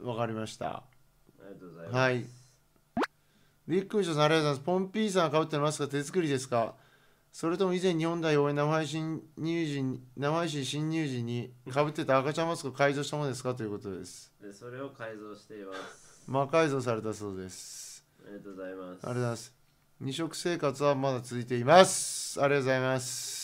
わかりましたありがとうございますはいびっくりしたありがとうございますポンピーさんかぶってますか手作りですかそれとも以前日本代表生配信入時生配信新入時にか ぶってた赤ちゃんマスクを改造したものですかということですでそれを改造しています魔改造されたそうですありがとうございますありがとうございます二食生活はまだ続いていますありがとうございます